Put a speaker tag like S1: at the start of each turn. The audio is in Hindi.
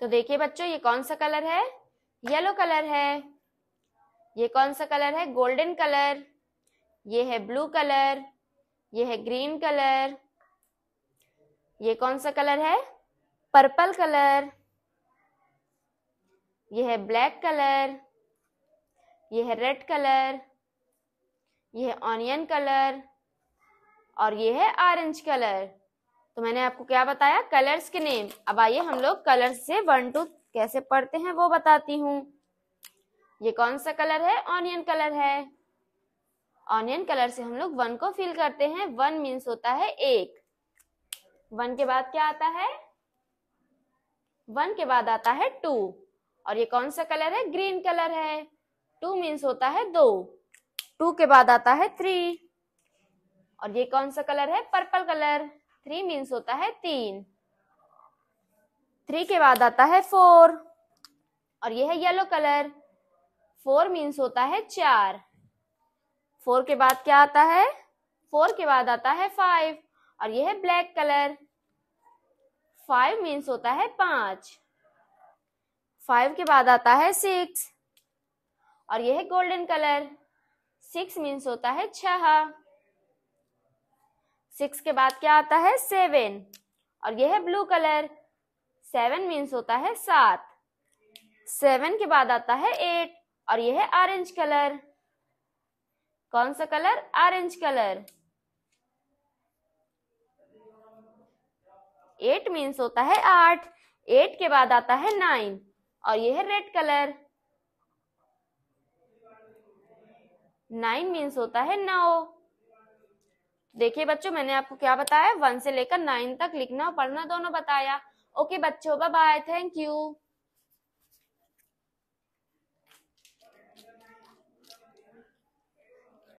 S1: तो देखिए बच्चों ये कौन सा कलर है येलो कलर है ये कौन सा कलर है गोल्डन कलर ये है ब्लू कलर ये है ग्रीन कलर ये कौन सा कलर है पर्पल कलर ये है ब्लैक कलर ये है रेड कलर ये है ऑनियन कलर और ये है ऑरेंज कलर तो मैंने आपको क्या बताया कलर्स के नेम अब आइए हम लोग कलर्स से वन टू कैसे पढ़ते हैं वो बताती हूँ ये कौन सा कलर है ऑनियन कलर है ऑनियन कलर से हम लोग वन को फिल करते हैं वन मीन्स होता है एक वन के बाद क्या आता है वन के बाद आता है टू और ये कौन सा कलर है ग्रीन कलर है टू मीन्स होता है दो टू के बाद आता है थ्री और ये कौन सा कलर है पर्पल कलर थ्री मीन्स होता है तीन थ्री के बाद आता है फोर और यह है येलो कलर फोर मीन्स होता है चार फोर के बाद क्या आता है फोर के बाद आता है फाइव और यह है ब्लैक कलर फाइव मीन्स होता है पांच फाइव के बाद आता है सिक्स और यह है गोल्डन कलर सिक्स मीन्स होता है छह सिक्स के बाद क्या आता है सेवन और यह है ब्लू कलर सेवन मीन्स होता है सात सेवन के बाद आता है एट और यह है ऑरेंज कलर कौन सा colour orange colour eight means होता है आठ एट के बाद आता है नाइन और यह है रेड कलर नाइन मीन्स होता है नौ देखिए बच्चों मैंने आपको क्या बताया वन से लेकर नाइन तक लिखना और पढ़ना दोनों बताया ओके बच्चों बाय बाय थैंक यू